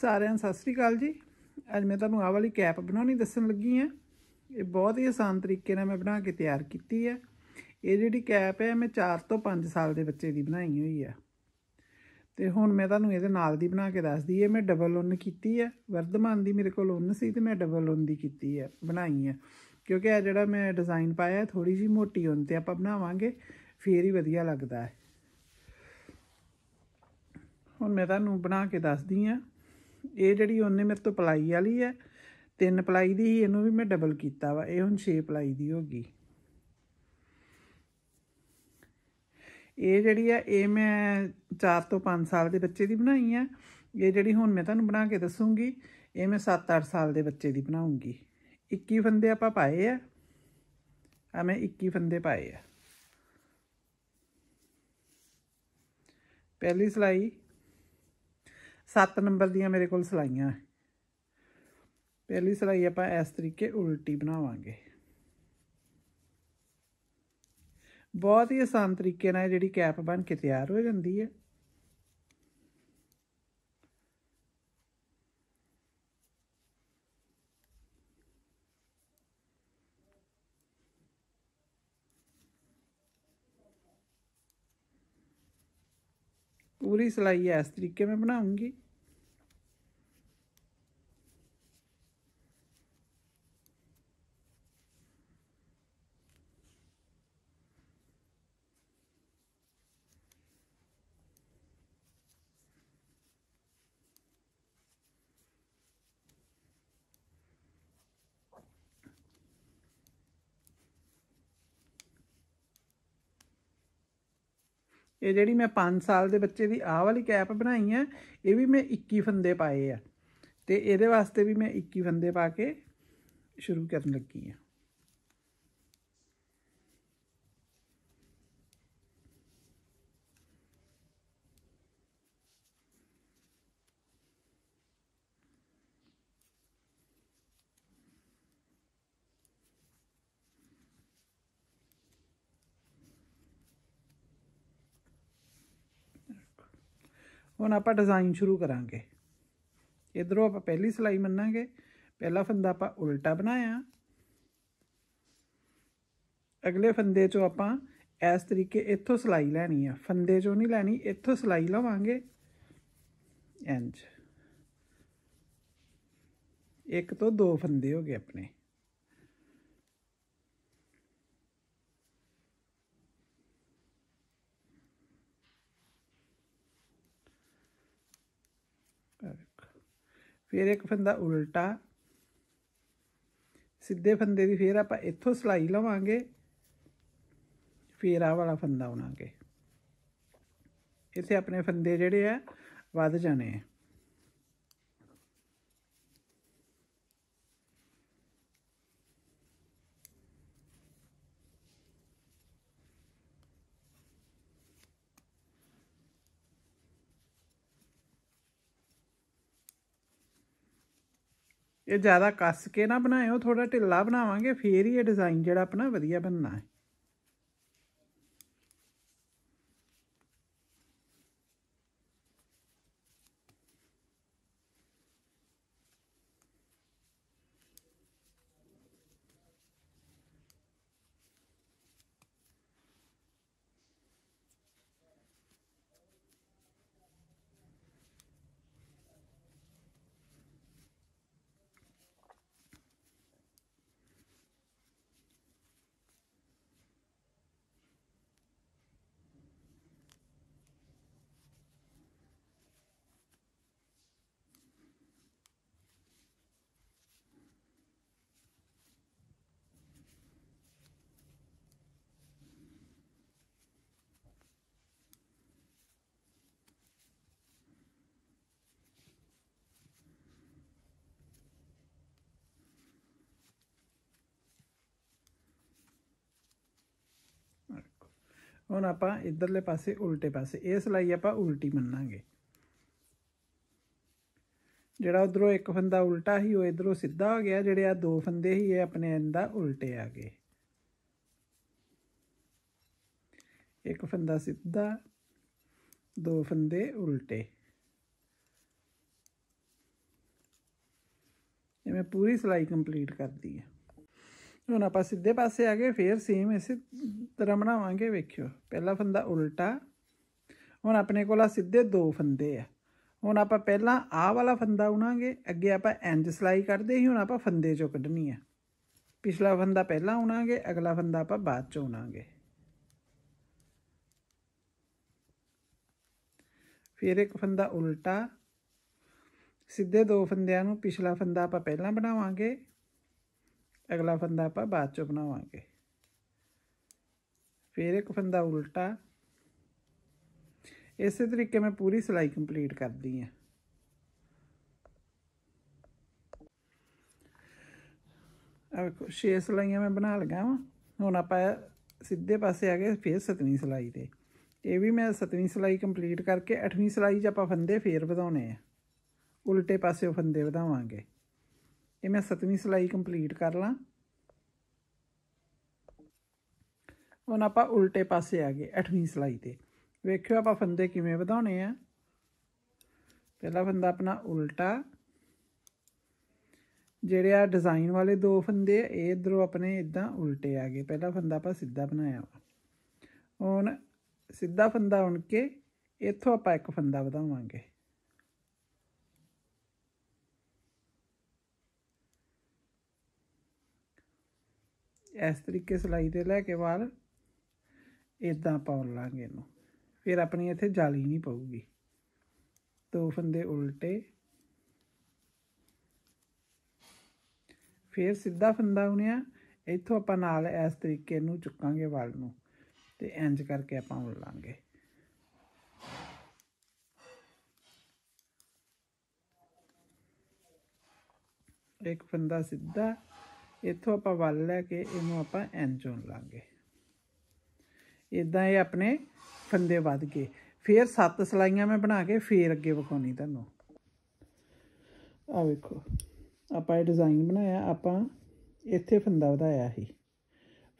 ਸਾਰਿਆਂ ਸਤਿ ਸ੍ਰੀ ਅਕਾਲ ਜੀ ਅੱਜ ਮੈਂ ਤੁਹਾਨੂੰ ਆਹ ਵਾਲੀ ਕੈਪ ਬਣਾਉਣੀ ਦੱਸਣ ਲੱਗੀ ਆ ਇਹ ਬਹੁਤ ਹੀ ਆਸਾਨ ਤਰੀਕੇ ਨਾਲ ਮੈਂ ਬਣਾ ਕੇ ਤਿਆਰ ਕੀਤੀ ਆ ਇਹ ਜਿਹੜੀ ਕੈਪ ਹੈ ਮੈਂ 4 ਤੋਂ 5 ਸਾਲ ਦੇ ਬੱਚੇ ਦੀ ਬਣਾਈ ਹੋਈ ਆ ਤੇ ਹੁਣ ਮੈਂ ਤੁਹਾਨੂੰ ਇਹਦੇ ਨਾਲ ਦੀ ਬਣਾ ਕੇ ਦੱਸਦੀ ਆ ਮੈਂ ਡਬਲ ਉਨ ਕੀਤੀ ਆ ਵਰਧਮਾਨ ਦੀ ਮੇਰੇ ਕੋਲ ਉਨ ਸੀ ਤੇ ਮੈਂ ਡਬਲ ਉਨ ਦੀ ਕੀਤੀ ਆ ਬਣਾਈ ਆ ਕਿਉਂਕਿ ਇਹ ਜਿਹੜਾ ਮੈਂ ਡਿਜ਼ਾਈਨ ਪਾਇਆ ਥੋੜੀ ਜੀ ਮੋਟੀ ਉਨ ਤੇ ਆਪਾਂ ਬਣਾਵਾਂਗੇ ਫੇਰ ਹੀ ਵਧੀਆ ਲੱਗਦਾ ਹੈ ਹੁਣ ਮੈਂ ਤੁਹਾਨੂੰ ਬਣਾ ਕੇ ਦੱਸਦੀ ਆ ਇਹ ਜਿਹੜੀ ਉਹਨੇ ਮੇਰੇ ਤੋਂ ਪਲਾਈ ਵਾਲੀ ਹੈ ਤਿੰਨ ਪਲਾਈ ਦੀ ਹੀ ਇਹਨੂੰ ਵੀ ਮੈਂ ਡਬਲ ਕੀਤਾ ਵਾ ਇਹ ਹੁਣ 6 ਪਲਾਈ ਦੀ ਹੋ ਗਈ ਇਹ ਜਿਹੜੀ ਆ ਇਹ ਮੈਂ 4 ਤੋਂ 5 ਸਾਲ ਦੇ ਬੱਚੇ ਦੀ ਬਣਾਈ ਆ ਇਹ ਜਿਹੜੀ ਹੁਣ ਮੈਂ ਤੁਹਾਨੂੰ ਬਣਾ ਕੇ ਦੱਸੂਗੀ ਇਹ ਮੈਂ 7-8 ਸਾਲ ਦੇ ਬੱਚੇ ਦੀ ਬਣਾਉਂਗੀ 21 ਫੰਦੇ ਆਪਾਂ ਪਾਏ ਆ ਆ ਮੈਂ 21 ਫੰਦੇ ਪਾਏ ਆ ਪਹਿਲੀ ਸਲਾਈ 7 ਨੰਬਰ ਦੀਆਂ ਮੇਰੇ ਕੋਲ ਸਲਾਈਆਂ ਪਹਿਲੀ ਸਲਾਈ ਆਪਾਂ ਇਸ ਤਰੀਕੇ ਉਲਟੀ ਬਣਾਵਾਂਗੇ ਬਹੁਤ ਹੀ ਆਸਾਨ ਤਰੀਕੇ ਨਾਲ ਜਿਹੜੀ ਕੈਪ ਬਣ ਕੇ ਤਿਆਰ ਹੋ ਜਾਂਦੀ ਹੈ ਪੂਰੀ ਸਲਾਈ ਇਸ ਤਰੀਕੇ ਮੈਂ ਬਣਾਉਂਗੀ ਇਹ ਜਿਹੜੀ ਮੈਂ 5 ਸਾਲ ਦੇ ਬੱਚੇ ਦੀ ਆਹ ਵਾਲੀ ਕੈਪ ਬਣਾਈ ਹੈ ਇਹ ਵੀ ਮੈਂ 21 ਫੰਦੇ ਪਾਏ ਆ ਤੇ ਇਹਦੇ ਵਾਸਤੇ ਵੀ ਮੈਂ 21 ਫੰਦੇ ਪਾ ਕੇ ਸ਼ੁਰੂ ਕਰਨ ਲੱਗੀ ਆ ਹੁਣ ਆਪਾਂ ਡਿਜ਼ਾਈਨ ਸ਼ੁਰੂ ਕਰਾਂਗੇ ਇਧਰੋਂ ਆਪਾਂ ਪਹਿਲੀ ਸਲਾਈ ਮੰਨਾਂਗੇ ਪਹਿਲਾ ਫੰਦਾ ਆਪਾਂ ਉਲਟਾ ਬਣਾਇਆ ਅਗਲੇ ਫੰਦੇ 'ਚੋਂ ਆਪਾਂ ਇਸ ਤਰੀਕੇ ਇੱਥੋਂ ਸਲਾਈ ਲੈਣੀ ਆ ਫੰਦੇ 'ਚੋਂ ਨਹੀਂ ਲੈਣੀ ਇੱਥੋਂ ਸਲਾਈ ਲਵਾਂਗੇ ਇੰਜ ਇੱਕ ਤੋਂ ਦੋ ਫੰਦੇ ਹੋ ਗਏ ਆਪਣੇ ਫਿਰ ਇੱਕ ਫੰਦਾ ਉਲਟਾ ਸਿੱਧੇ ਫੰਦੇ ਦੀ ਫੇਰ ਆਪਾਂ ਇੱਥੋਂ ਸਲਾਈ ਲਵਾਂਗੇ ਫਿਰ ਆ ਵਾਲਾ ਫੰਦਾ ਉਣਾਂਗੇ ਇੱਥੇ ਆਪਣੇ ਫੰਦੇ ਜਿਹੜੇ ਆ ਵੱਧ ਜਾਣੇ ਆ ਇਹ ਜ਼ਿਆਦਾ ਕੱਸ ਕੇ ਨਾ ਬਣਾਇਓ ਥੋੜਾ ਢਿੱਲਾ ਬਣਾਵਾਂਗੇ ਫੇਰ ਹੀ ਇਹ ਡਿਜ਼ਾਈਨ ਜਿਹੜਾ ਆਪਣਾ ਵਧੀਆ ਬਣਨਾ ਹੈ ਹੁਣ ਆਪਾਂ ਇਧਰਲੇ ਪਾਸੇ ਉਲਟੇ ਪਾਸੇ ਇਹ ਸਲਾਈ ਆਪਾਂ ਉਲਟੀ ਮੰਨਾਂਗੇ ਜਿਹੜਾ ਉਧਰੋਂ ਇੱਕ ਫੰਦਾ ਉਲਟਾ ਹੀ ਉਹ ਇਧਰੋਂ ਸਿੱਧਾ ਹੋ ਗਿਆ ਜਿਹੜੇ ਆ ਦੋ ਫੰਦੇ ਹੀ ਇਹ ਆਪਣੇ ਅੰਦਾ ਉਲਟੇ ਆ ਗਏ ਇੱਕ ਫੰਦਾ ਸਿੱਧਾ ਦੋ ਫੰਦੇ ਉਲਟੇ ਇਹ ਮੈਂ ਪੂਰੀ ਸਲਾਈ ਕੰਪਲੀਟ ਕਰਦੀ ਆ ਹੁਣ ਆਪਾਂ ਸਿੱਧੇ ਪਾਸੇ ਆ ਕੇ ਫੇਰ ਸੇਮ ਇਸੇ ਤਰ੍ਹਾਂ ਬਣਾਵਾਂਗੇ ਵੇਖਿਓ ਪਹਿਲਾ ਫੰਦਾ ਉਲਟਾ ਹੁਣ ਆਪਣੇ ਕੋਲ ਆ ਸਿੱਧੇ ਦੋ ਫੰਦੇ ਆ ਹੁਣ ਆਪਾਂ ਪਹਿਲਾਂ ਆਹ ਵਾਲਾ ਫੰਦਾ ਉਣਾਂਗੇ ਅੱਗੇ ਆਪਾਂ ਇੰਜ ਸਲਾਈ ਕਰਦੇ ਹੀ ਹੁਣ ਆਪਾਂ ਫੰਦੇ ਚੋਂ ਕੱਢਣੀ ਆ ਪਿਛਲਾ ਫੰਦਾ ਪਹਿਲਾਂ ਉਣਾਂਗੇ ਅਗਲਾ ਫੰਦਾ ਆਪਾਂ ਬਾਅਦ ਚੋਂ ਉਣਾਂਗੇ ਫਿਰ ਇੱਕ ਫੰਦਾ ਉਲਟਾ ਸਿੱਧੇ ਦੋ ਫੰਦਿਆਂ ਨੂੰ ਪਿਛਲਾ ਫੰਦਾ ਆਪਾਂ ਪਹਿਲਾਂ ਬਣਾਵਾਂਗੇ ਅਗਲਾ ਫੰਦਾ ਆਪਾਂ ਬਾਅਦ ਚੋਂ ਬਣਾਵਾਂਗੇ ਫਿਰ ਇੱਕ ਫੰਦਾ ਉਲਟਾ ਇਸੇ ਤਰੀਕੇ ਮੈਂ ਪੂਰੀ ਸਿਲਾਈ ਕੰਪਲੀਟ ਕਰਦੀ ਹਾਂ ਆ 6 ਸਿਲਾਈਆਂ ਮੈਂ ਬਣਾ ਲਗਾ ਵਾ ਹੁਣ ਆਪਾਂ ਸਿੱਧੇ ਪਾਸੇ ਆ ਗਏ ਫੇਰ ਸਤਵੀਂ ਸਿਲਾਈ ਤੇ ਇਹ ਵੀ ਮੈਂ ਸਤਵੀਂ ਸਿਲਾਈ ਕੰਪਲੀਟ ਕਰਕੇ 8ਵੀਂ ਸਿਲਾਈ 'ਚ ਆਪਾਂ ਫੰਦੇ ਫੇਰ ਵਧਾਉਣੇ ਆ ਉਲਟੇ ਪਾਸੇ ਫੰਦੇ ਵਧਾਵਾਂਗੇ ਇਹ ਮੈਂ 7ਵੀਂ ਸਲਾਈ ਕੰਪਲੀਟ ਕਰ ਲਾਂ ਹੁਣ ਆਪਾਂ ਉਲਟੇ ਪਾਸੇ ਆ ਗਏ 8ਵੀਂ ਸਲਾਈ ਤੇ ਵੇਖਿਓ ਆਪਾਂ ਫੰਦੇ ਕਿਵੇਂ ਵਧਾਉਣੇ ਆ ਪਹਿਲਾ ਫੰਦਾ ਆਪਣਾ ਉਲਟਾ ਜਿਹੜੇ ਆ ਡਿਜ਼ਾਈਨ ਵਾਲੇ ਦੋ ਫੰਦੇ ਇਹ ਇਧਰੋਂ ਆਪਣੇ ਇਦਾਂ ਉਲਟੇ ਆ ਗਏ ਪਹਿਲਾ ਫੰਦਾ ਆਪਾਂ ਸਿੱਧਾ ਬਣਾਇਆ ਹੁਣ ਸਿੱਧਾ ਫੰਦਾ ਉਣ ਕੇ ਇੱਥੋਂ ਆਪਾਂ ਇੱਕ ਫੰਦਾ ਵਧਾਵਾਂਗੇ ਇਸ ਤਰੀਕੇ ਸਲਾਈ ਤੇ ਲੈ ਕੇ ਬਾਹਰ ਇਦਾਂ ਪਾਉਣ ਲਾਂਗੇ ਇਹਨੂੰ ਫਿਰ ਆਪਣੀ ਇੱਥੇ ਜਾਲੀ ਨਹੀਂ ਪਊਗੀ ਦੋ ਫੰਦੇ ਉਲਟੇ ਫਿਰ ਸਿੱਧਾ ਫੰਦਾ ਹੁਣਿਆ ਇੱਥੋਂ ਆਪਾਂ ਨਾਲ ਇਸ ਤਰੀਕੇ ਨੂੰ ਚੁੱਕਾਂਗੇ ਵਾਲ ਨੂੰ ਤੇ ਇੰਜ ਕਰਕੇ ਆਪਾਂ ਉਲ ਲਾਂਗੇ ਇੱਕ ਫੰਦਾ ਸਿੱਧਾ ਇੱਥੋਂ ਆਪਾਂ ਵੱਲ ਲੈ ਕੇ ਇਹਨੂੰ ਆਪਾਂ ਐਨ ਚੋਣ ਲਾਂਗੇ ਇਦਾਂ ਇਹ ਆਪਣੇ ਫੰਦੇ ਵੱਧ ਗਏ ਫੇਰ ਸੱਤ ਸਲਾਈਆਂ ਮੈਂ ਬਣਾ ਕੇ ਫੇਰ ਅੱਗੇ ਵਿਖਾਉਣੀ ਤੁਹਾਨੂੰ ਆ ਵੇਖੋ ਆਪਾਂ ਇਹ ਡਿਜ਼ਾਈਨ ਬਣਾਇਆ ਆਪਾਂ ਇੱਥੇ ਫੰਦਾ ਵਧਾਇਆ ਸੀ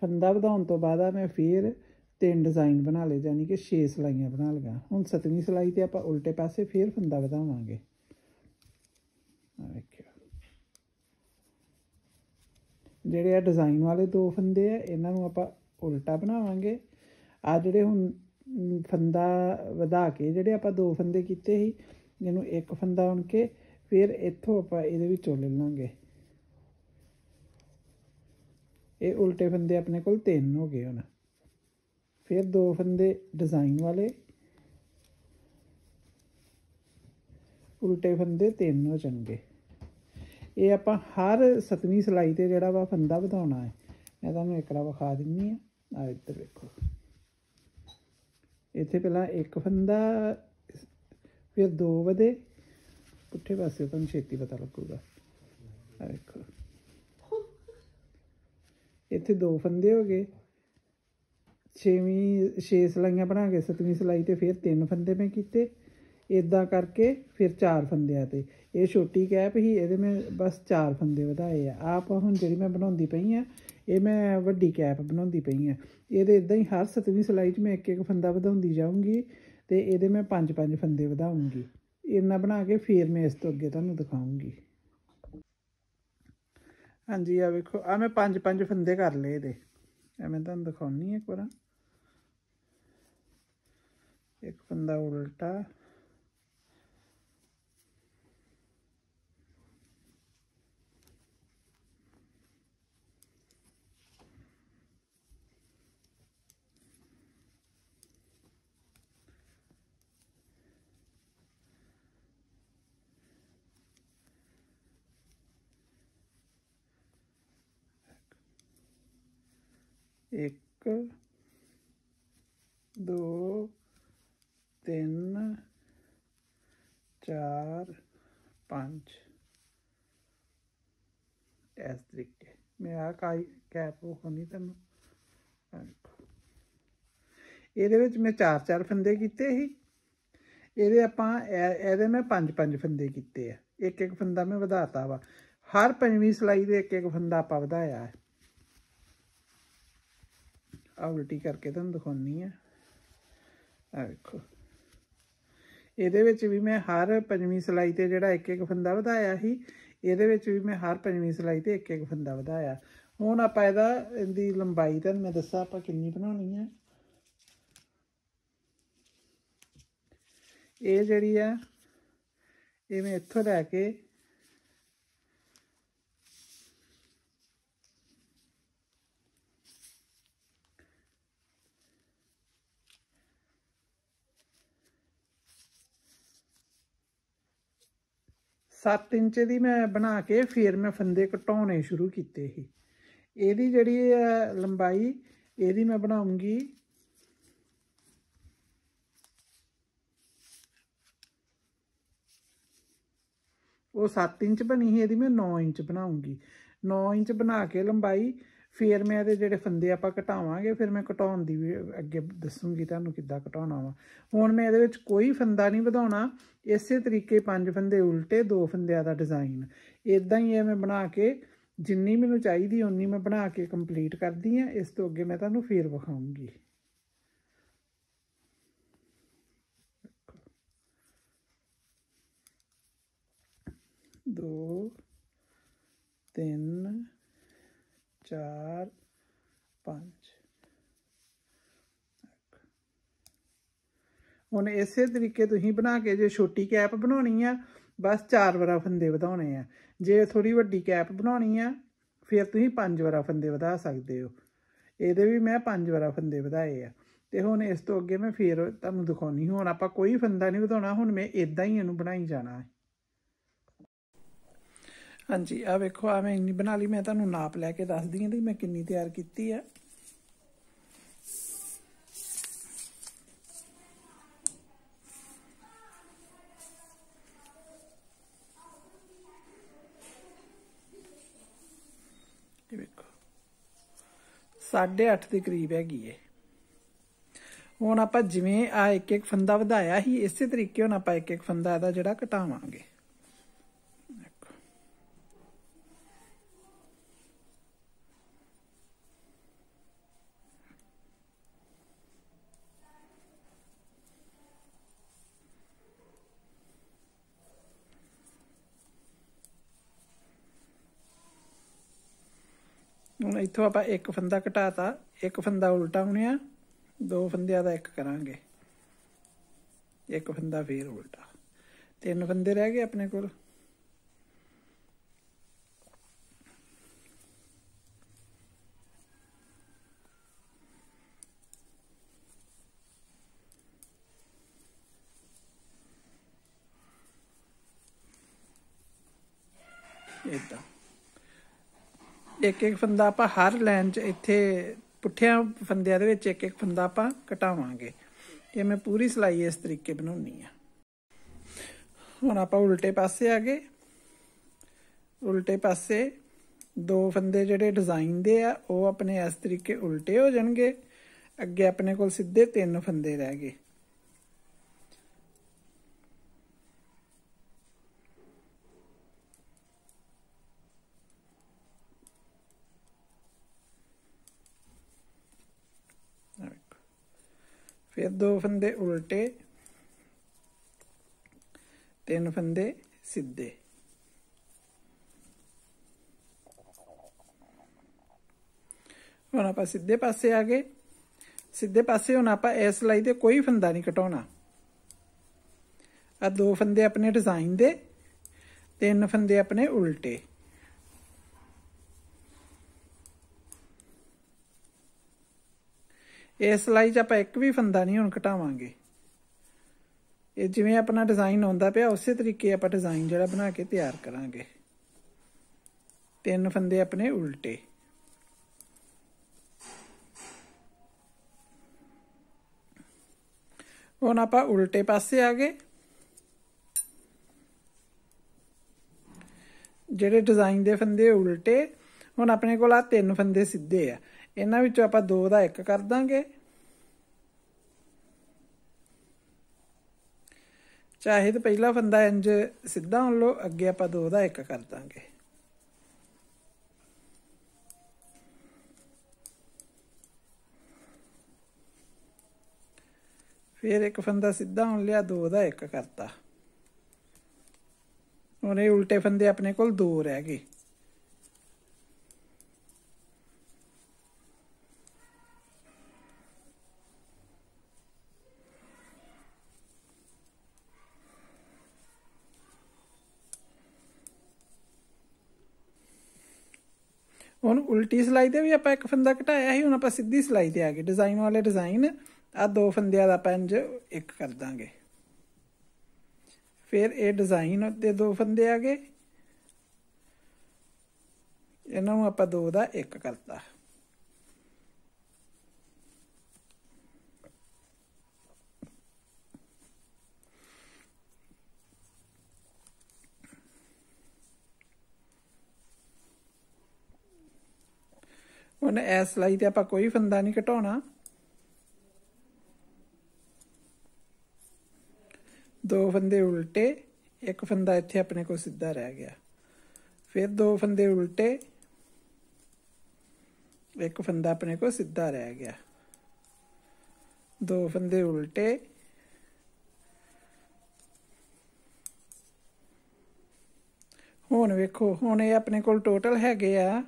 ਫੰਦਾ ਵਧਾਉਣ ਤੋਂ ਬਾਅਦ ਆ ਮੈਂ ਫੇਰ ਤਿੰਨ ਡਿਜ਼ਾਈਨ ਬਣਾ ਲਏ ਯਾਨੀ ਕਿ 6 ਸਲਾਈਆਂ ਬਣਾ ਲਗਾ ਹੁਣ ਸਤਵੀਂ ਸਲਾਈ ਤੇ ਆਪਾਂ ਉਲਟੇ ਪਾਸੇ ਫੇਰ ਫੰਦਾ ਵਧਾਵਾਂਗੇ ਆ ਵੇਖੋ ਜਿਹੜੇ ਆ ਡਿਜ਼ਾਈਨ ਵਾਲੇ ਦੋ ਫੰਦੇ ਆ ਇਹਨਾਂ ਨੂੰ ਆਪਾਂ ਉਲਟਾ ਬਣਾਵਾਂਗੇ ਆ ਜਿਹੜੇ ਹੁਣ ਫੰਦਾ ਵਧਾ ਕੇ ਜਿਹੜੇ ਆਪਾਂ ਦੋ ਫੰਦੇ ਕੀਤੇ ਸੀ ਇਹਨੂੰ ਇੱਕ ਫੰਦਾ ਹੁਣ ਕੇ ਫਿਰ ਇੱਥੋਂ ਆਪਾਂ ਇਹਦੇ ਵਿੱਚੋਂ ਲੈ ਲਾਂਗੇ ਇਹ ਉਲਟੇ ਫੰਦੇ ਆਪਣੇ ਕੋਲ ਤਿੰਨ ਹੋ ਗਏ ਹੁਣ ਫਿਰ ਦੋ ਫੰਦੇ ਡਿਜ਼ਾਈਨ ਵਾਲੇ ਉਲਟੇ ਫੰਦੇ ਤਿੰਨ ਹੋ ਜਾਣਗੇ ਇਹ ਆਪਾਂ ਹਰ ਸਤਵੀਂ ਸਲਾਈ ਤੇ ਜਿਹੜਾ ਵਾ ਫੰਦਾ ਵਧਾਉਣਾ ਹੈ ਮੈਂ ਤੁਹਾਨੂੰ ਇੱਕੜਾ ਵਿਖਾ ਦਿੰਨੀ ਆ ਆ ਇੱਧਰ ਵੇਖੋ ਇੱਥੇ ਪਹਿਲਾਂ ਇੱਕ ਫੰਦਾ ਫਿਰ ਦੋ ਵਧੇ ਪੁੱਠੇ ਪਾਸੇ ਤੁਹਾਨੂੰ ਛੇਤੀ ਪਤਾ ਲੱਗੂਗਾ ਆ ਵੇਖੋ ਇੱਥੇ ਦੋ ਫੰਦੇ ਹੋ ਗਏ ਛੇਵੀਂ ਛੇ ਸਲਾਈਆਂ ਬਣਾ ਕੇ ਸਤਵੀਂ ਸਲਾਈ ਤੇ ਫਿਰ ਤਿੰਨ ਫੰਦੇ ਮੈਂ ਕੀਤੇ ਇਦਾਂ ਕਰਕੇ ਫਿਰ ਚਾਰ ਫੰਦਿਆਂ ਤੇ ਇਹ ਛੋਟੀ ਕੈਪ ਹੀ ਇਹਦੇ ਮੈਂ ਬਸ ਚਾਰ ਫੰਦੇ ਵਧਾਏ ਆ ਆਪ ਹੁਣ ਜਿਹੜੀ ਮੈਂ ਬਣਾਉਂਦੀ ਪਈ ਆ ਇਹ ਮੈਂ ਵੱਡੀ ਕੈਪ ਬਣਾਉਂਦੀ ਪਈ ਆ ਇਹਦੇ ਇਦਾਂ ਹੀ ਹਰ ਸਤਵੀਂ ਸਲਾਈ 'ਚ ਮੈਂ ਇੱਕ ਇੱਕ ਫੰਦਾ ਵਧਾਉਂਦੀ ਜਾਊਂਗੀ ਤੇ ਇਹਦੇ ਮੈਂ ਪੰਜ ਪੰਜ ਫੰਦੇ ਵਧਾਉਂਗੀ ਇਹਨਾਂ ਬਣਾ ਕੇ ਫੇਰ ਮੈਂ ਇਸ ਤੋਂ ਅੱਗੇ ਤੁਹਾਨੂੰ ਦਿਖਾਉਂਗੀ ਹਾਂਜੀ ਆ ਵੇਖੋ ਆ ਮੈਂ ਪੰਜ ਪੰਜ ਫੰਦੇ ਕਰ ਲਏ ਇਹਦੇ ਐ ਮੈਂ ਤੁਹਾਨੂੰ ਦਿਖਾਉਣੀ ਆ ਇੱਕ ਵਾਰ ਇੱਕ ਫੰਦਾ ਉਲਟਾ ਇੱਕ ਦੋ ਤਿੰਨ ਚਾਰ ਪੰਜ ਇਸ ਤਰੀਕੇ ਮੈਂ ਆ ਕਾਈ ਕੈਪ ਹੋਣੀ ਤੈਨੂੰ ਇਹਦੇ ਵਿੱਚ ਮੈਂ ਚਾਰ ਚਾਰ ਫੰਦੇ ਕੀਤੇ ਸੀ ਇਹਦੇ ਆਪਾਂ ਇਹਦੇ ਮੈਂ ਪੰਜ ਪੰਜ ਫੰਦੇ ਕੀਤੇ ਆ ਇੱਕ ਇੱਕ ਫੰਦਾ ਮੈਂ ਵਧਾਤਾ ਵਾ ਹਰ ਪੰਜਵੀਂ ਸਲਾਈ ਦੇ ਇੱਕ ਇੱਕ ਫੰਦਾ ਆਪਾਂ ਵਧਾਇਆ ਹੈ ਆ ਉਲਟੀ ਕਰਕੇ ਤੁਹਾਨੂੰ ਦਿਖਾਉਣੀ ਆ ਆ ਵੇਖੋ ਇਹਦੇ ਵਿੱਚ ਵੀ ਮੈਂ ਹਰ ਪੰਜਵੀਂ ਸਲਾਈ ਤੇ ਜਿਹੜਾ ਇੱਕ ਇੱਕ ਫੰਦਾ ਵਧਾਇਆ ਸੀ ਇਹਦੇ ਵਿੱਚ ਵੀ ਮੈਂ ਹਰ ਪੰਜਵੀਂ ਸਲਾਈ ਤੇ ਇੱਕ ਇੱਕ ਫੰਦਾ ਵਧਾਇਆ ਹੁਣ ਆਪਾਂ ਇਹਦਾ ਇਹਦੀ ਲੰਬਾਈ ਤਾਂ ਮੈਂ ਦੱਸਾਂ ਆਪਾਂ ਕਿੰਨੀ ਬਣਾਉਣੀ ਆ ਇਹ ਜਿਹੜੀ ਆ ਇਹ ਮੈਂ ਇੱਥੋਂ ਲੈ ਕੇ 7 ਇੰਚ ਦੀ ਮੈਂ ਬਣਾ ਕੇ ਫਿਰ ਮੈਂ ਫੰਦੇ ਕਟਾਉਣੇ ਸ਼ੁਰੂ ਕੀਤੇ ਸੀ ਇਹਦੀ ਜਿਹੜੀ ਹੈ ਲੰਬਾਈ ਇਹਦੀ ਮੈਂ ਬਣਾਉਂਗੀ 7 ਇੰਚ ਬਣੀ ਸੀ ਇਹਦੀ ਮੈਂ 9 ਇੰਚ ਬਣਾਉਂਗੀ 9 ਇੰਚ ਬਣਾ ਕੇ ਲੰਬਾਈ ਫੇਰ ਮੈਂ ਇਹਦੇ ਜਿਹੜੇ ਫੰਦੇ ਆਪਾਂ ਘਟਾਵਾਂਗੇ ਫਿਰ ਮੈਂ ਘਟਾਉਣ ਦੀ ਵੀ ਅੱਗੇ ਦੱਸੂਗੀ ਤੁਹਾਨੂੰ ਕਿੱਦਾਂ ਘਟਾਉਣਾ ਵਾ ਹੁਣ ਮੈਂ ਇਹਦੇ ਵਿੱਚ ਕੋਈ ਫੰਦਾ ਨਹੀਂ ਵਧਾਉਣਾ ਇਸੇ ਤਰੀਕੇ ਪੰਜ ਫੰਦੇ ਉਲਟੇ ਦੋ ਫੰਦਿਆਂ ਦਾ ਡਿਜ਼ਾਈਨ ਇਦਾਂ ਹੀ ਇਹ ਮੈਂ ਬਣਾ ਕੇ ਜਿੰਨੀ ਮੈਨੂੰ ਚਾਹੀਦੀ ਓਨੀ ਮੈਂ ਬਣਾ ਕੇ ਕੰਪਲੀਟ ਕਰਦੀ ਆ ਇਸ ਤੋਂ ਅੱਗੇ ਮੈਂ ਤੁਹਾਨੂੰ ਫੇਰ ਵਿਖਾਉਂਗੀ ਦੋ ਤਿੰਨ 4 5 ਹੁਣ ਇਸੇ ਤਰੀਕੇ ਤੁਸੀਂ ਬਣਾ ਕੇ ਜੇ ਛੋਟੀ ਕੈਪ ਬਣਾਉਣੀ ਆ ਬਸ ਚਾਰ ਵਾਰਾ ਫੰਦੇ ਵਧਾਉਣੇ ਆ ਜੇ ਥੋੜੀ ਵੱਡੀ ਕੈਪ ਬਣਾਉਣੀ ਆ ਫਿਰ ਤੁਸੀਂ ਪੰਜ ਵਾਰਾ ਫੰਦੇ ਵਧਾ ਸਕਦੇ ਹੋ ਇਹਦੇ ਵੀ ਮੈਂ ਪੰਜ ਵਾਰਾ ਫੰਦੇ ਵਧਾਏ ਆ ਤੇ ਹੁਣ ਇਸ ਤੋਂ ਅੱਗੇ ਮੈਂ ਫਿਰ ਤੁਹਾਨੂੰ ਦਿਖਾਉਣੀ ਹੁਣ ਆਪਾਂ ਕੋਈ ਫੰਦਾ ਨਹੀਂ ਵਧਾਉਣਾ ਹੁਣ ਮੈਂ ਇਦਾਂ ਹੀ ਇਹਨੂੰ ਬਣਾਈ ਜਾਣਾ ਹੈ ਹਾਂਜੀ ਆ ਵੇਖੋ ਆ ਮੈਂ ਇੰਨੀ ਬਣਾ ਲਈ ਮੈਂ ਤੁਹਾਨੂੰ ਨਾਪ ਲੈ ਕੇ ਦੱਸਦੀ ਹਾਂ ਕਿ ਮੈਂ ਕਿੰਨੀ ਤਿਆਰ ਕੀਤੀ ਆ ਇਹ 8 8.5 ਦੇ ਕਰੀਬ ਹੈਗੀ ਏ ਹੁਣ ਆਪਾਂ ਜਿਵੇਂ ਆ ਇੱਕ ਇੱਕ ਫੰਦਾ ਵਧਾਇਆ ਸੀ ਇਸੇ ਤਰੀਕੇ ਹੁਣ ਆਪਾਂ ਇੱਕ ਇੱਕ ਫੰਦਾ ਇਹਦਾ ਜਿਹੜਾ ਘਟਾਵਾਂਗੇ ਇੱਥੋਂ ਆਪਾਂ ਇੱਕ ਫੰਦਾ ਘਟਾਤਾ ਇੱਕ ਫੰਦਾ ਉਲਟਾ ਹੁਣਿਆ ਦੋ ਫੰਦਿਆਂ ਦਾ ਇੱਕ ਕਰਾਂਗੇ ਇੱਕ ਫੰਦਾ ਫੇਰ ਉਲਟਾ ਤਿੰਨ ਫੰਦੇ ਰਹਿ ਗਏ ਆਪਣੇ ਕੋਲ ਇੱਕ ਇੱਕ ਫੰਦਾ ਆਪਾਂ ਹਰ ਲਾਈਨ 'ਚ ਇੱਥੇ ਪੁੱਠਿਆਂ ਫੰਦਿਆਂ ਦੇ ਵਿੱਚ ਇੱਕ ਇੱਕ ਫੰਦਾ ਆਪਾਂ ਘਟਾਵਾਂਗੇ ਇਹ ਮੈਂ ਪੂਰੀ ਸਲਾਈ ਇਸ ਤਰੀਕੇ ਬਣਾਉਣੀ ਆ ਹੁਣ ਆਪਾਂ ਉਲਟੇ ਪਾਸੇ ਆ ਗਏ ਉਲਟੇ ਪਾਸੇ ਦੋ ਫੰਦੇ ਜਿਹੜੇ ਡਿਜ਼ਾਈਨ ਦੇ ਆ ਉਹ ਆਪਣੇ ਇਸ ਤਰੀਕੇ ਉਲਟੇ ਹੋ ਜਾਣਗੇ ਅੱਗੇ ਆਪਣੇ ਕੋਲ ਸਿੱਧੇ ਤਿੰਨ ਫੰਦੇ ਰਹਿ ਗਏ ਫਿਰ ਦੋ ਫੰਦੇ ਉਲਟੇ ਤਿੰਨ ਫੰਦੇ ਸਿੱਧੇ ਹੁਣ ਆਪਾਂ ਸਿੱਧੇ ਪਾਸੇ ਆ ਗਏ ਸਿੱਧੇ ਪਾਸੇ ਹੁਣ ਆਪਾਂ ਇਸ ਲਾਈ ਤੇ ਕੋਈ ਫੰਦਾ ਨਹੀਂ ਘਟਾਉਣਾ ਆ ਦੋ ਫੰਦੇ ਆਪਣੇ ਡਿਜ਼ਾਈਨ ਦੇ ਤਿੰਨ ਫੰਦੇ ਆਪਣੇ ਉਲਟੇ ਇਸ ਲਈ ਜੇ ਆਪਾਂ ਇੱਕ ਵੀ ਫੰਦਾ ਨਹੀਂ ਹੁਣ ਘਟਾਵਾਂਗੇ ਇਹ ਜਿਵੇਂ ਆਪਣਾ ਡਿਜ਼ਾਈਨ ਆਉਂਦਾ ਪਿਆ ਉਸੇ ਤਰੀਕੇ ਆਪਾਂ ਡਿਜ਼ਾਈਨ ਜਿਹੜਾ ਬਣਾ ਕੇ ਤਿਆਰ ਕਰਾਂਗੇ ਤਿੰਨ ਫੰਦੇ ਆਪਣੇ ਉਲਟੇ ਹੁਣ ਆਪਾਂ ਉਲਟੇ ਪਾਸੇ ਆ ਗਏ ਜਿਹੜੇ ਡਿਜ਼ਾਈਨ ਦੇ ਫੰਦੇ ਉਲਟੇ ਹੁਣ ਆਪਣੇ ਕੋਲ ਆ ਤਿੰਨ ਫੰਦੇ ਸਿੱਧੇ ਆ ਇਹਨਾਂ ਵਿੱਚੋਂ ਆਪਾਂ 2 ਦਾ 1 ਕਰ ਦਾਂਗੇ ਚਾਹੇ ਤਾਂ ਪਹਿਲਾ ਫੰਦਾ ਇੰਜ ਸਿੱਧਾ ਹੁਣ ਲੋ ਅੱਗੇ ਆਪਾਂ 2 ਦਾ 1 ਕਰ ਦਾਂਗੇ ਫਿਰ ਇੱਕ ਫੰਦਾ ਸਿੱਧਾ ਹੁਣ ਲਿਆ 2 ਦਾ 1 ਕਰਤਾ ਹੁਣ ਇਹ ਉਲਟੇ ਫੰਦੇ ਆਪਣੇ ਕੋਲ 2 ਰਹਿ ਗਏ ਹੁਣ ਉਲਟੀ ਸਲਾਈ ਤੇ ਵੀ ਆਪਾਂ ਇੱਕ ਫੰਦਾ ਘਟਾਇਆ ਸੀ ਹੁਣ ਆਪਾਂ ਸਿੱਧੀ ਸਲਾਈ ਤੇ ਆ ਗਏ ਡਿਜ਼ਾਈਨ ਵਾਲੇ ਡਿਜ਼ਾਈਨ ਆ ਦੋ ਫੰਦਿਆਂ ਦਾ ਪੰਜ ਇੱਕ ਕਰ ਦਾਂਗੇ ਫਿਰ ਇਹ ਡਿਜ਼ਾਈਨ ਦੇ ਦੋ ਫੰਦੇ ਆ ਗਏ ਇਹਨਾਂ ਨੂੰ ਆਪਾਂ ਦੋ ਦਾ ਇੱਕ ਕਰਤਾ ਹੁਣ ਐਸ ਸਲਾਈ ਤੇ ਆਪਾਂ ਕੋਈ ਫੰਦਾ ਨਹੀਂ ਘਟਾਉਣਾ ਦੋ ਫੰਦੇ ਉਲਟੇ ਇੱਕ ਫੰਦਾ ਇੱਥੇ ਆਪਣੇ ਕੋਲ ਸਿੱਧਾ ਰਹਿ ਗਿਆ ਫਿਰ ਦੋ ਫੰਦੇ ਉਲਟੇ ਇੱਕ ਫੰਦਾ ਆਪਣੇ ਕੋਲ ਸਿੱਧਾ ਰਹਿ ਗਿਆ ਦੋ ਫੰਦੇ ਉਲਟੇ ਹੁਣ ਵੇਖੋ ਹੁਣ ਇਹ ਆਪਣੇ ਕੋਲ ਟੋਟਲ ਹੈਗੇ ਆ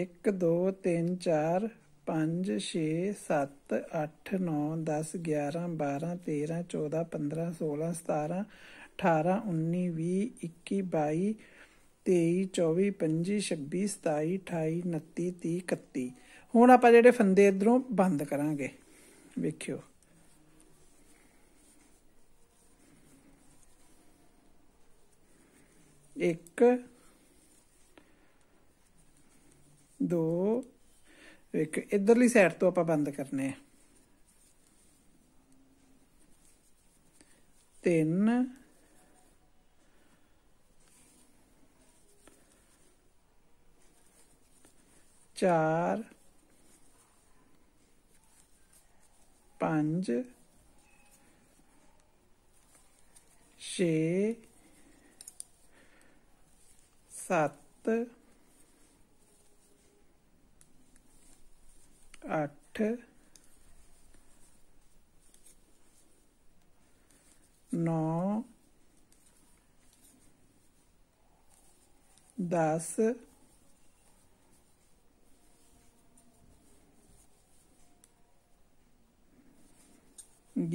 1 2 3 4 5 6 7 8 9 10 11 12 13 14 15 16 17 18 19 20 21 22 23 24 25 26 27 28 29 30 31 ਹੁਣ ਆਪਾਂ ਜਿਹੜੇ ਫੰਦੇ ਇਧਰੋਂ ਬੰਦ ਕਰਾਂਗੇ ਵੇਖਿਓ ਇੱਕ ਦੋ ਇੱਕ ਇਧਰਲੀ ਸਾਈਡ ਤੋਂ ਆਪਾਂ ਬੰਦ ਕਰਨੇ ਆ ਤਿੰਨ ਚਾਰ ਪੰਜ ਛੇ ਸੱਤ ਅੱਠ ਨੌ ਦਸ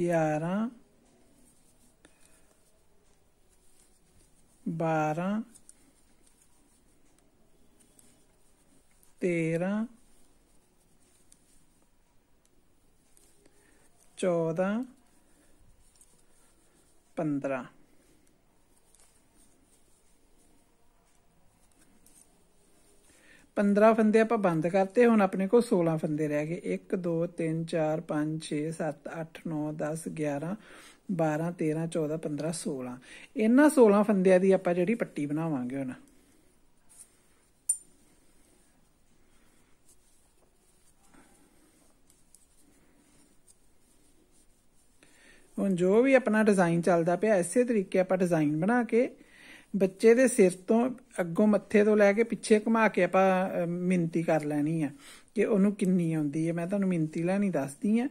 ਗਿਆਰਾਂ ਬਾਰਾਂ ਤੇਰਾਂ 14 15 15 ਫੰਦੇ ਆਪਾਂ ਬੰਦ ਕਰਤੇ ਹੁਣ ਆਪਣੇ ਕੋਲ 16 ਫੰਦੇ ਰਹਿ ਗਏ 1 2 3 4 5 6 7 8 9 10 11 12 13 14 15 16 ਇਹਨਾਂ 16 ਫੰਦਿਆਂ ਦੀ ਆਪਾਂ ਜਿਹੜੀ ਪੱਟੀ ਬਣਾਵਾਂਗੇ ਹੁਣ ਹੁਣ ਜੋ ਵੀ ਆਪਣਾ ਡਿਜ਼ਾਈਨ ਚੱਲਦਾ ਪਿਆ ਐਸੇ ਤਰੀਕੇ ਆਪਾਂ ਡਿਜ਼ਾਈਨ ਬਣਾ ਕੇ ਬੱਚੇ ਦੇ ਸਿਰ ਤੋਂ ਅੱਗੋਂ ਮੱਥੇ ਤੋਂ ਲੈ ਕੇ ਪਿੱਛੇ ਘੁਮਾ ਕੇ ਆਪਾਂ ਮਿੰਤੀ ਕਰ ਲੈਣੀ ਆ ਕਿ ਉਹਨੂੰ ਕਿੰਨੀ ਆਉਂਦੀ ਹੈ ਮੈਂ ਤੁਹਾਨੂੰ ਮਿੰਤੀ ਲੈਣੀ ਦੱਸਦੀ ਆ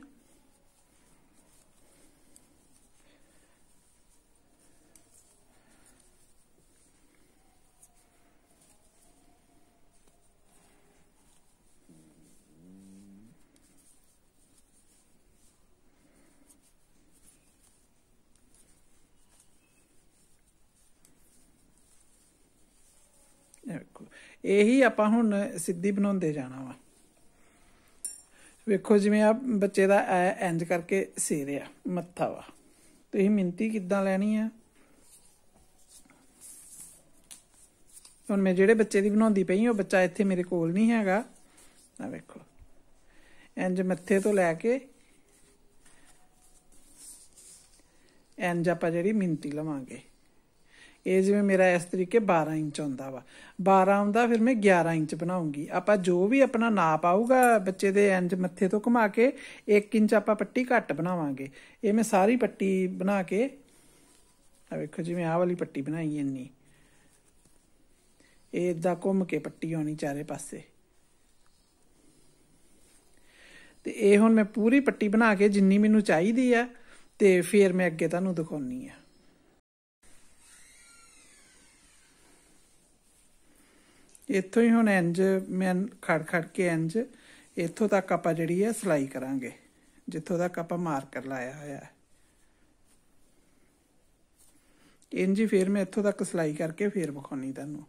ਇਹੀ ਆਪਾਂ ਹੁਣ ਸਿੱਧੀ ਬਣਾਉਂਦੇ ਜਾਣਾ ਵਾ ਵੇਖੋ ਜਿਵੇਂ ਆ ਬੱਚੇ ਦਾ ਇੰਜ ਕਰਕੇ ਸਿਰ ਆ ਮੱਥਾ ਵਾ ਤੁਸੀਂ ਮਿੰਤੀ ਕਿੱਦਾਂ ਲੈਣੀ ਆ ਹੁਣ ਮੈਂ ਜਿਹੜੇ ਬੱਚੇ ਦੀ ਬਣਾਉਂਦੀ ਪਈ ਉਹ ਬੱਚਾ ਇੱਥੇ ਮੇਰੇ ਕੋਲ ਨਹੀਂ ਹੈਗਾ ਆ ਵੇਖੋ ਇੰਜ ਮੱਥੇ ਤੋਂ ਲੈ ਕੇ ਇੰਜ ਆਪਾਂ ਜਿਹੜੀ ਮਿੰਤੀ ਲਵਾਂਗੇ ਇਹ ਜਿਵੇਂ ਮੇਰਾ ਇਸ ਤਰੀਕੇ 12 ਇੰਚ ਹੁੰਦਾ ਵਾ 12 ਆਉਂਦਾ ਫਿਰ ਮੈਂ 11 ਇੰਚ ਬਣਾਉਂਗੀ ਆਪਾਂ ਜੋ ਵੀ ਆਪਣਾ ਨਾਪ ਆਊਗਾ ਬੱਚੇ ਦੇ ਇੰਜ ਮੱਥੇ ਤੋਂ ਘੁਮਾ ਕੇ 1 ਇੰਚ ਆਪਾਂ ਪੱਟੀ ਘੱਟ ਬਣਾਵਾਂਗੇ ਇਹ ਮੈਂ ਸਾਰੀ ਪੱਟੀ ਬਣਾ ਕੇ ਆ ਵੇਖੋ ਜਿਵੇਂ ਆਹ ਵਾਲੀ ਪੱਟੀ ਬਣਾਈ ਇੰਨੀ ਇਹ ਇਦਾਂ ਘੁੰਮ ਕੇ ਪੱਟੀ ਹੋਣੀ ਚਾਰੇ ਪਾਸੇ ਤੇ ਇਹ ਹੁਣ ਮੈਂ ਪੂਰੀ ਪੱਟੀ ਬਣਾ ਕੇ ਜਿੰਨੀ ਮੈਨੂੰ ਚਾਹੀਦੀ ਆ ਤੇ ਫਿਰ ਮੈਂ ਅੱਗੇ ਤੁਹਾਨੂੰ ਦਿਖਾਉਣੀ ਆ ਇੱਥੋਂ ਹੀ ਹੁਣ ਇੰਜ ਮੈਂ ਖੜ ਖੜ ਕੇ ਇੰਜ ਇੱਥੋਂ ਤੱਕ ਆਪਾਂ ਜਿਹੜੀ ਹੈ ਸਲਾਈ ਕਰਾਂਗੇ ਜਿੱਥੋਂ ਤੱਕ ਆਪਾਂ ਮਾਰਕਰ ਲਾਇਆ ਹੋਇਆ ਹੈ ਇੰਜ ਹੀ ਫਿਰ ਮੈਂ ਇੱਥੋਂ ਤੱਕ ਸਲਾਈ ਕਰਕੇ ਫਿਰ ਵਿਖਾਉਣੀ ਤੁਹਾਨੂੰ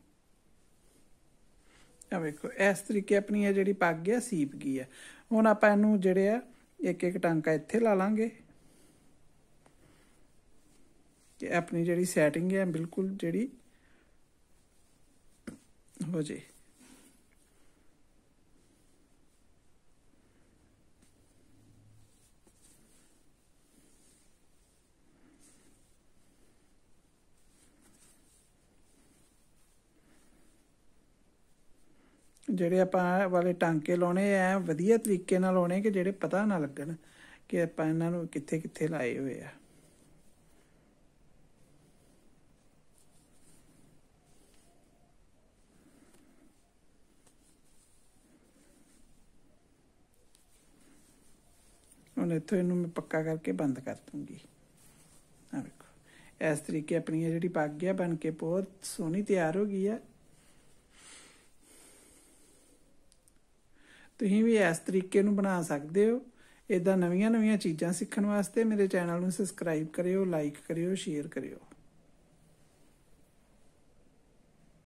ਆ ਵੇਖੋ ਇਸ ਤਰੀਕੇ ਆਪਣੀ ਇਹ ਜਿਹੜੀ ਪੱਗ ਗਿਆ ਸੀਪ ਗਈ ਹੈ ਹੁਣ ਆਪਾਂ ਇਹਨੂੰ ਜਿਹੜੇ ਆ ਇੱਕ ਇੱਕ ਟਾਂਕਾ ਇੱਥੇ ਲਾ ਲਾਂਗੇ ਤੇ ਆਪਣੀ ਜਿਹੜੀ ਸੈਟਿੰਗ ਹੈ ਬਿਲਕੁਲ ਜਿਹੜੀ ਹੋ ਜੇ ਜਿਹੜੇ ਆਪਾਂ ਵਾਲੇ ਟਾਂਕੇ ਲਾਉਣੇ ਆ ਵਧੀਆ ਤਰੀਕੇ ਨਾਲ ਲਾਉਣੇ ਕਿ ਜਿਹੜੇ ਪਤਾ ਨਾ ਲੱਗਣ ਕਿ ਆਪਾਂ ਇਹਨਾਂ ਨੂੰ ਕਿੱਥੇ ਕਿੱਥੇ ਲਾਏ ਹੋਏ ਆ ਹੁਣ ਇੱਥੋਂ ਇਹਨੂੰ ਮੈਂ ਪੱਕਾ ਕਰਕੇ ਬੰਦ ਕਰ ਦੂੰਗੀ ਆ ਵੇਖੋ ਇਸ ਤਰੀਕੇ ਆਪਣੀ ਜਿਹੜੀ ਪੱਕ ਗਿਆ ਬਣ ਕੇ ਬਹੁਤ ਸੋਹਣੀ ਤਿਆਰ ਹੋ ਗਈ ਆ ਤੁਸੀਂ ਵੀ ਇਸ ਤਰੀਕੇ ਨੂੰ ਬਣਾ ਸਕਦੇ ਹੋ ਇਦਾਂ ਨਵੀਆਂ ਨਵੀਆਂ ਚੀਜ਼ਾਂ ਸਿੱਖਣ ਵਾਸਤੇ ਮੇਰੇ ਚੈਨਲ ਨੂੰ ਸਬਸਕ੍ਰਾਈਬ ਕਰਿਓ ਲਾਈਕ ਕਰਿਓ ਸ਼ੇਅਰ ਕਰਿਓ